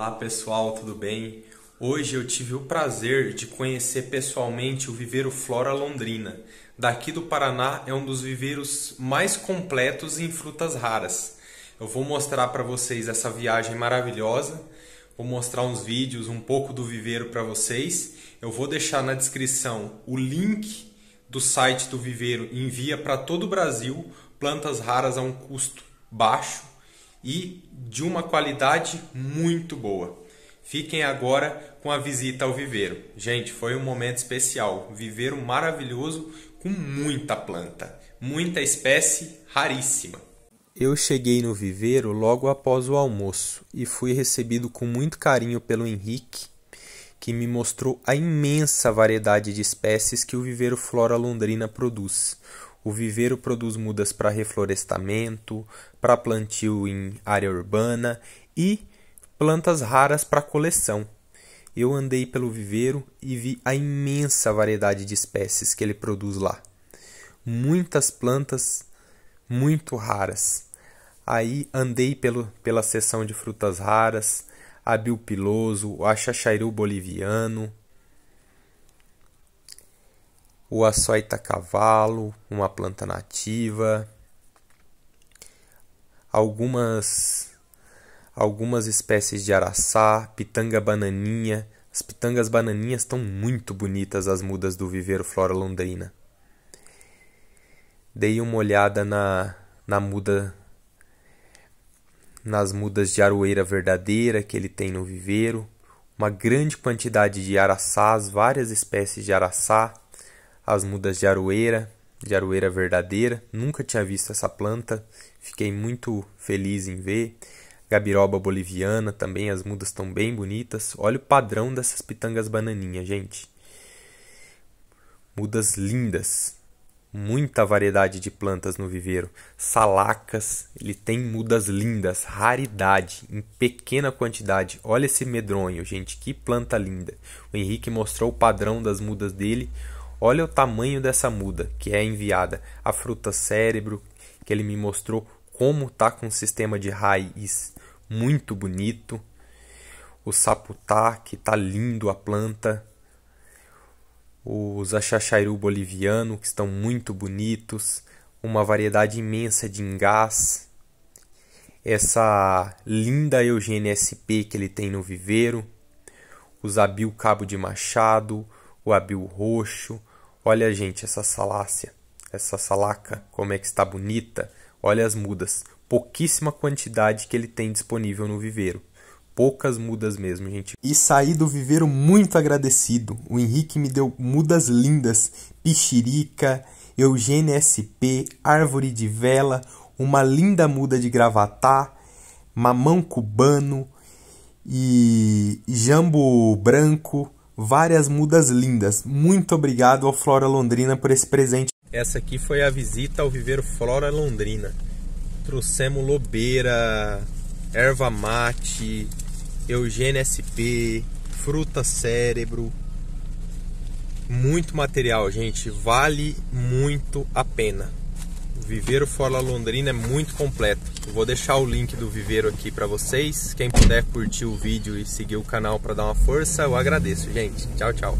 Olá pessoal, tudo bem? Hoje eu tive o prazer de conhecer pessoalmente o viveiro Flora Londrina. Daqui do Paraná é um dos viveiros mais completos em frutas raras. Eu vou mostrar para vocês essa viagem maravilhosa. Vou mostrar uns vídeos, um pouco do viveiro para vocês. Eu vou deixar na descrição o link do site do viveiro envia para todo o Brasil plantas raras a um custo baixo e de uma qualidade muito boa. Fiquem agora com a visita ao viveiro. Gente, foi um momento especial, viveiro maravilhoso com muita planta, muita espécie raríssima. Eu cheguei no viveiro logo após o almoço e fui recebido com muito carinho pelo Henrique, que me mostrou a imensa variedade de espécies que o viveiro Flora Londrina produz, o viveiro produz mudas para reflorestamento, para plantio em área urbana e plantas raras para coleção. Eu andei pelo viveiro e vi a imensa variedade de espécies que ele produz lá. Muitas plantas muito raras. Aí andei pelo, pela seção de frutas raras, a bilpiloso, o xaxairu boliviano, o açoita cavalo, uma planta nativa, algumas algumas espécies de araçá, pitanga bananinha. As pitangas bananinhas estão muito bonitas as mudas do viveiro Flora Londrina. Dei uma olhada na na muda nas mudas de aroeira verdadeira que ele tem no viveiro, uma grande quantidade de araçás, várias espécies de araçá, as mudas de aroeira, de aroeira verdadeira. Nunca tinha visto essa planta, fiquei muito feliz em ver. Gabiroba boliviana também, as mudas estão bem bonitas. Olha o padrão dessas pitangas bananinha, gente. Mudas lindas. Muita variedade de plantas no viveiro. Salacas, ele tem mudas lindas, raridade, em pequena quantidade. Olha esse medronho, gente, que planta linda. O Henrique mostrou o padrão das mudas dele. Olha o tamanho dessa muda que é enviada, a fruta cérebro que ele me mostrou como tá com um sistema de raiz muito bonito, o saputá que tá lindo a planta, os achachairu boliviano que estão muito bonitos, uma variedade imensa de ingás, essa linda Eugênia SP que ele tem no viveiro, os abil cabo de machado, o abil roxo, Olha, gente, essa salácia, essa salaca, como é que está bonita. Olha as mudas. Pouquíssima quantidade que ele tem disponível no viveiro. Poucas mudas mesmo, gente. E saí do viveiro muito agradecido. O Henrique me deu mudas lindas: pichirica, Eugênia SP, árvore de vela, uma linda muda de gravatá, mamão cubano e jambo branco várias mudas lindas. Muito obrigado ao Flora Londrina por esse presente. Essa aqui foi a visita ao viveiro Flora Londrina. Trouxemos lobeira, erva mate, Eugênio SP, fruta cérebro. Muito material, gente. Vale muito a pena. O Viveiro Fórmula Londrina é muito completo. Eu vou deixar o link do viveiro aqui para vocês. Quem puder curtir o vídeo e seguir o canal para dar uma força, eu agradeço, gente. Tchau, tchau.